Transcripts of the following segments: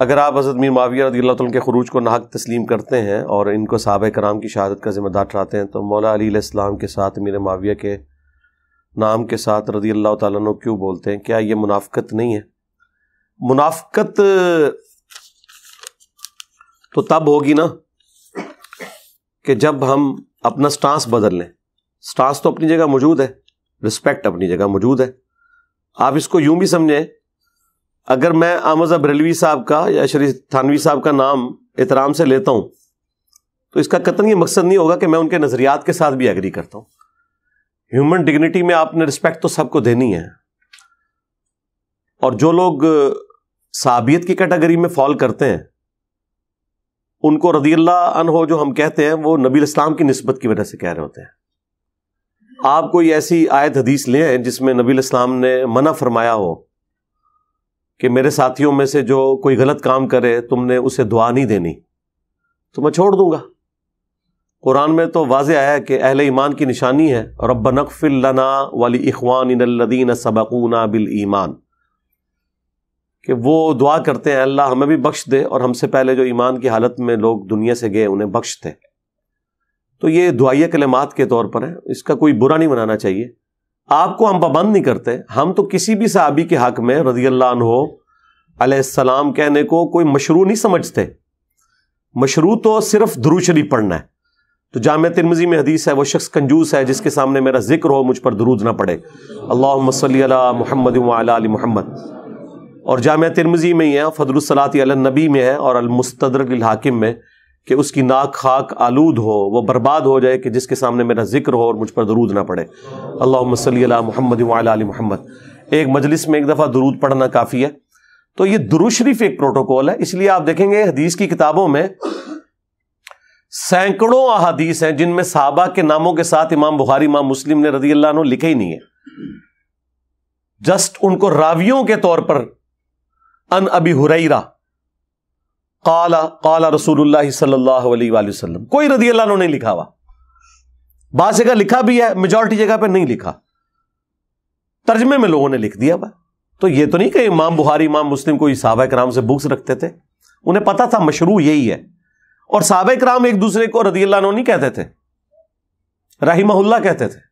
अगर आप हज़रत मीर माविया रदी अल्लाह के खरूज को नाहक तस्लीम करते हैं और इनको सहाब कराम की शहादत का ज़िम्मेदार ठहराते हैं तो मौला अली के साथ मीर माविया के नाम के साथ रदी अल्लाह तु क्यों बोलते हैं क्या ये मुनाफ्त नहीं है मुनाफ़त तो तब होगी ना कि जब हम अपना स्टांस बदल लें स्टांस तो अपनी जगह मौजूद है रिस्पेक्ट अपनी जगह मौजूद है आप इसको यूं भी समझें अगर मैं अब रेलवी साहब का या शरी थानवी साहब का नाम एहतराम से लेता हूँ तो इसका कतन ये मकसद नहीं होगा कि मैं उनके नज़रियात के साथ भी एग्री करता हूँ ह्यूमन डिग्निटी में आपने रिस्पेक्ट तो सबको देनी है और जो लोग साबियत की कैटेगरी में फॉल करते हैं उनको रदी अन हो जो हम कहते हैं वो नबी इस्लाम की नस्बत की वजह से कह रहे होते हैं आप कोई ऐसी आयत हदीस लें जिसमें नबी इस्लाम ने मना फरमाया हो कि मेरे साथियों में से जो कोई गलत काम करे तुमने उसे दुआ नहीं देनी तो मैं छोड़ दूंगा कुरान में तो वाज आया कि अहल ईमान की निशानी है रब नकफिलना वाली इखवान सबकूना बिल ईमान कि वो दुआ करते हैं अल्लाह हमें भी बख्श दे और हमसे पहले जो ईमान की हालत में लोग दुनिया से गए उन्हें बख्श थे तो ये दुआया कलमात के तौर पर है इसका कोई बुरा नहीं मनाना चाहिए आपको हम पाबंद नहीं करते हम तो किसी भी सहाबी के हक में रजी अल्लाह अलैहिस्सलाम कहने को कोई मशरू नहीं समझते मशरू तो सिर्फ ध्रुव शरीफ पढ़ना है तो जाम तिरमजी में हदीस है वो शख्स कंजूस है जिसके सामने मेरा जिक्र हो मुझ पर दरूद ना पड़े अल्लाह मसल मोहम्मद मोहम्मद और जाम तिरमजी में ही है फदरुसलाती नबी में है और अलमुस्तरक हाकिम में कि उसकी नाक खाक आलूद हो वो बर्बाद हो जाए कि जिसके सामने मेरा जिक्र हो और मुझ पर दरूद ना पड़े अल्लाह सल महमद वाली एक मजलिस में एक दफ़ा दरूद पढ़ना काफ़ी है तो ये दुरुशरीफ एक प्रोटोकॉल है इसलिए आप देखेंगे हदीस की किताबों में सैकड़ों अदीस हैं जिनमें साहबा के नामों के साथ इमाम बुखारी इमाम मुस्लिम ने रजी अल्लाह लिखे ही नहीं है जस्ट उनको रावियों के तौर पर अन अबी हुरैरा काला काला रसूल सल्लल्लाहु कोई रदी अल्लाह ने लिखा हुआ बाद जगह लिखा भी है मेजोरिटी जगह पर नहीं लिखा तर्जमे में लोगों ने लिख दिया वह तो ये तो नहीं कि इमाम बुहारी इमाम मुस्लिम कोई साहब कराम से बुक्स रखते थे उन्हें पता था मशरू यही है और साहब कराम एक दूसरे को रदी अल्लाह नहीं कहते थे रहीमहुल्ला कहते थे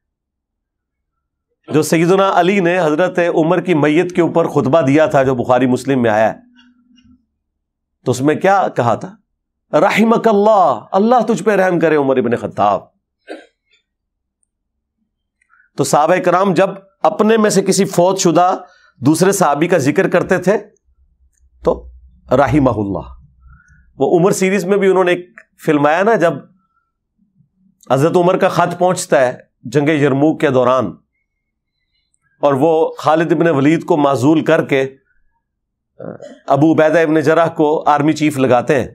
जो सईदना अली ने हजरत उमर की मैयत के ऊपर खुतबा दिया था जो बुखारी मुस्लिम में आया है तो उसमें क्या कहा था राहिमक अल्लाह अल्लाह तुझ पे रहम करे उमर इबन खत्ताब तो साहब कराम जब अपने में से किसी फौज शुदा दूसरे साहबी का जिक्र करते थे तो राहिमहुल्ला वो उमर सीरीज में भी उन्होंने एक फिल्माया ना जब हजरत उमर का खत पहुंचता है जंग यरमूक के दौरान और वो खालिद इबन वलीद को माजूल करके अबू उबैदा इबन जराह को आर्मी चीफ लगाते हैं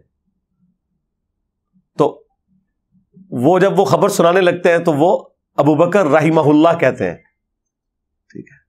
तो वो जब वो खबर सुनाने लगते हैं तो वो अबू बकर रही कहते हैं ठीक है